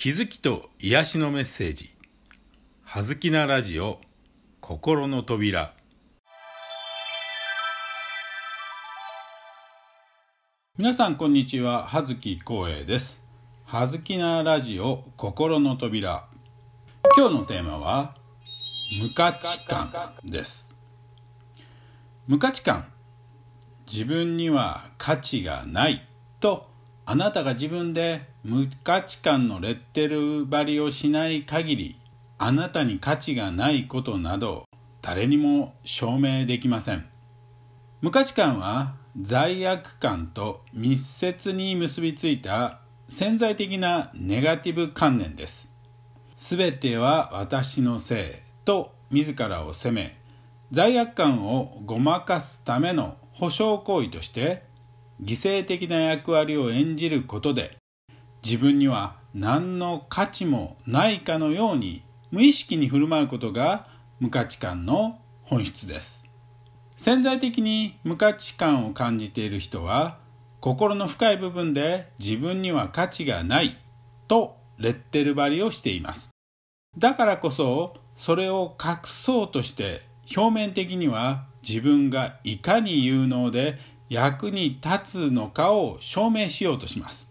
気づきと癒しのメッセージ「はずきなラジオ心の扉」皆さんこんにちは葉月光栄です「はずきなラジオ心の扉」今日のテーマは「無価値観」です無価値観自分には価値がないとあなたが自分で無価値観のレッテル貼りをしない限りあなたに価値がないことなど誰にも証明できません無価値観は罪悪感と密接に結びついた潜在的なネガティブ観念です全ては私のせいと自らを責め罪悪感をごまかすための保証行為として犠牲的な役割を演じることで自分には何の価値もないかのように無意識に振る舞うことが無価値観の本質です潜在的に無価値観を感じている人は心の深い部分で自分には価値がないとレッテル張りをしていますだからこそそれを隠そうとして表面的には自分がいかに有能で役に立つのかを証明しようとします。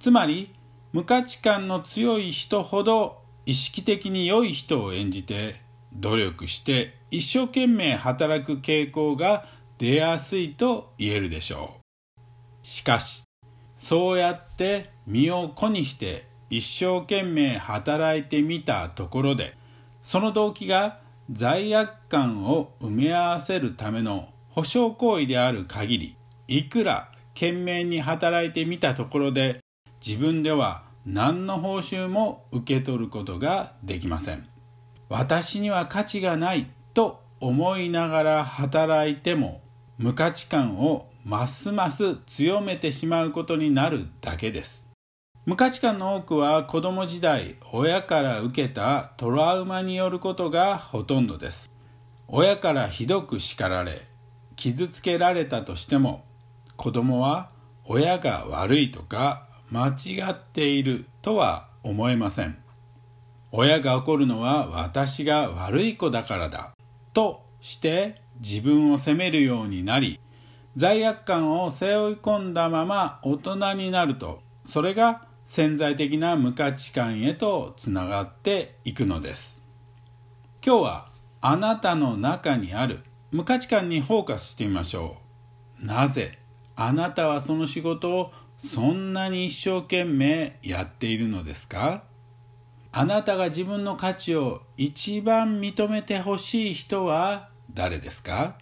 つまり、無価値観の強い人ほど意識的に良い人を演じて努力して一生懸命働く傾向が出やすいと言えるでしょう。しかし、そうやって身を粉にして一生懸命働いてみたところで、その動機が罪悪感を埋め合わせるための保証行為である限りいくら懸命に働いてみたところで自分では何の報酬も受け取ることができません私には価値がないと思いながら働いても無価値観をますます強めてしまうことになるだけです無価値観の多くは子供時代親から受けたトラウマによることがほとんどです親からひどく叱られ傷つけられたとしても子供は親が悪いとか間違っているとは思えません親が怒るのは私が悪い子だからだとして自分を責めるようになり罪悪感を背負い込んだまま大人になるとそれが潜在的な無価値観へとつながっていくのです今日はあなたの中にある無価値観にフォーカスしてみましょうなぜあなたはその仕事をそんなに一生懸命やっているのですかあなたが自分の価値を一番認めてほしい人は誰ですか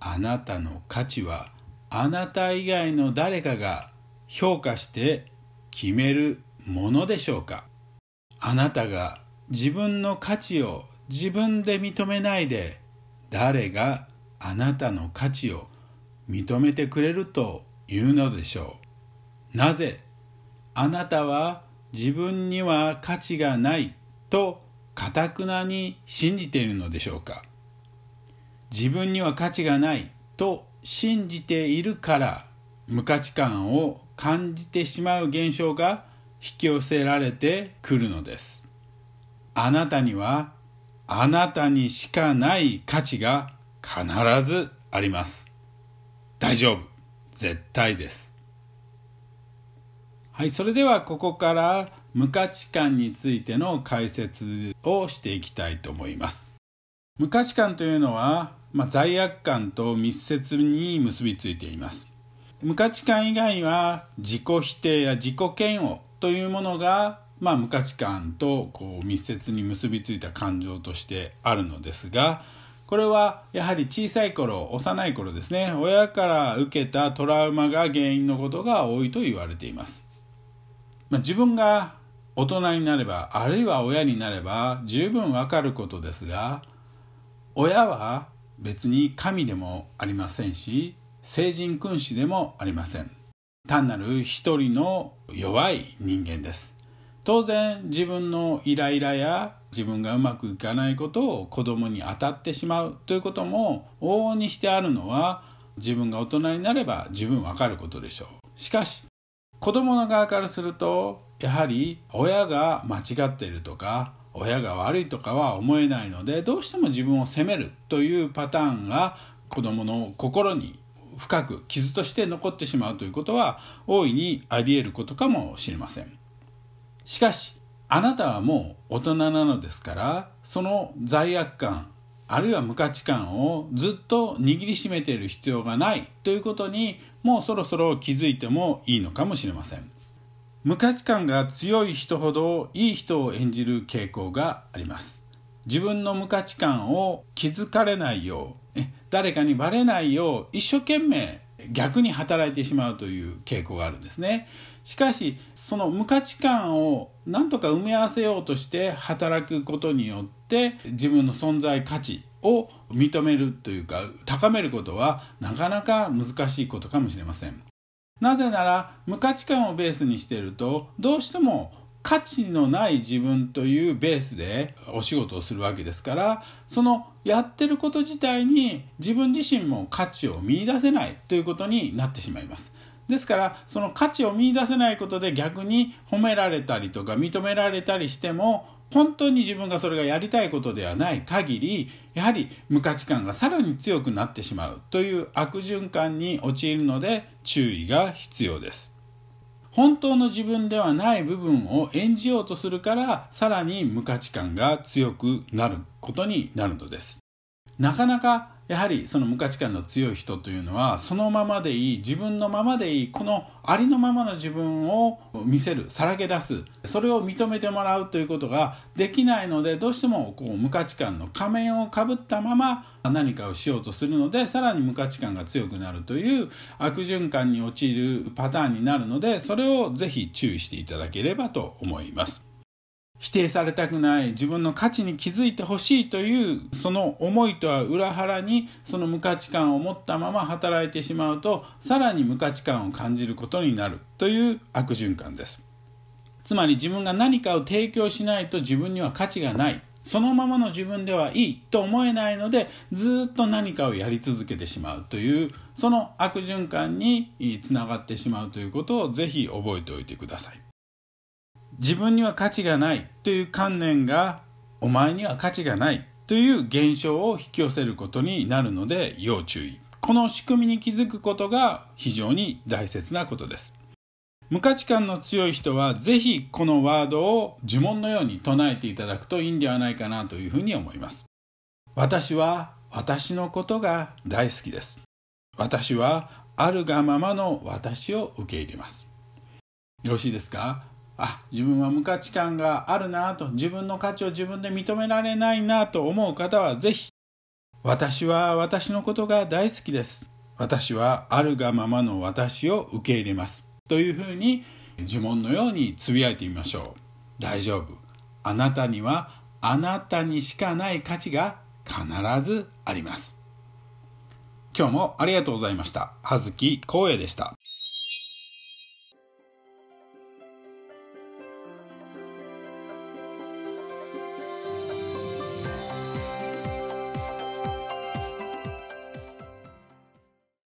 あなたの価値はあなた以外の誰かが評価して決めるものでしょうかあなたが自分の価値を自分で認めないで誰があなたの価値を認めてくれるというのでしょうなぜあなたは自分には価値がないとかたくなに信じているのでしょうか自分には価値がないと信じているから無価値観を感じてしまう現象が引き寄せられてくるのですあなたにはあなたにしかない価値が必ずあります。大丈夫。絶対です。はい、それではここから無価値観についての解説をしていきたいと思います。無価値観というのは、まあ、罪悪感と密接に結びついています。無価値観以外は自己否定や自己嫌悪というものがまあ、無価値観とこう密接に結びついた感情としてあるのですがこれはやはり小さい頃幼い頃ですね親から受けたトラウマが原因のことが多いと言われています、まあ、自分が大人になればあるいは親になれば十分わかることですが親は別に神でもありませんし聖人君子でもありません単なる一人の弱い人間です当然自分のイライラや自分がうまくいかないことを子供に当たってしまうということも往々にしてあるのは自分が大人になれば十分わかることでしょうしかし子供の側からするとやはり親が間違っているとか親が悪いとかは思えないのでどうしても自分を責めるというパターンが子供の心に深く傷として残ってしまうということは大いにあり得ることかもしれません。しかしあなたはもう大人なのですからその罪悪感あるいは無価値観をずっと握りしめている必要がないということにもうそろそろ気づいてもいいのかもしれません無価値観が強い人ほどいい人を演じる傾向があります自分の無価値観を気づかれないよう誰かにバレないよう一生懸命逆に働いてしまうという傾向があるんですね。しかしその無価値観を何とか埋め合わせようとして働くことによって自分の存在価値を認めるというか高めることはなかなか難しいことかもしれません。なぜなら無価値観をベースにしているとどうしても価値のない自分というベースでお仕事をするわけですからそのやってること自体に自分自身も価値を見いだせないということになってしまいます。ですからその価値を見いだせないことで逆に褒められたりとか認められたりしても本当に自分がそれがやりたいことではない限りやはり無価値観がさらに強くなってしまうという悪循環に陥るので注意が必要です。本当の自分ではない部分を演じようとするからさらに無価値観が強くなることになるのですなかなかやはりその無価値観の強い人というのはそのままでいい自分のままでいいこのありのままの自分を見せるさらけ出すそれを認めてもらうということができないのでどうしてもこう無価値観の仮面をかぶったまま何かをしようとするのでさらに無価値観が強くなるという悪循環に陥るパターンになるのでそれをぜひ注意していただければと思います。否定されたくない自分の価値に気づいてほしいというその思いとは裏腹にその無価値観を持ったまま働いてしまうとさらに無価値観を感じることになるという悪循環ですつまり自分が何かを提供しないと自分には価値がないそのままの自分ではいいと思えないのでずっと何かをやり続けてしまうというその悪循環につながってしまうということをぜひ覚えておいてください自分には価値がないという観念がお前には価値がないという現象を引き寄せることになるので要注意。この仕組みに気づくことが非常に大切なことです。無価値観の強い人はぜひこのワードを呪文のように唱えていただくといいんではないかなというふうに思います。私は私のことが大好きです。私はあるがままの私を受け入れます。よろしいですかあ自分は無価値観があるなと自分の価値を自分で認められないなと思う方は是非私は私のことが大好きです私はあるがままの私を受け入れますというふうに呪文のようにつぶやいてみましょう大丈夫あなたにはあなたにしかない価値が必ずあります今日もありがとうございました葉月光栄でした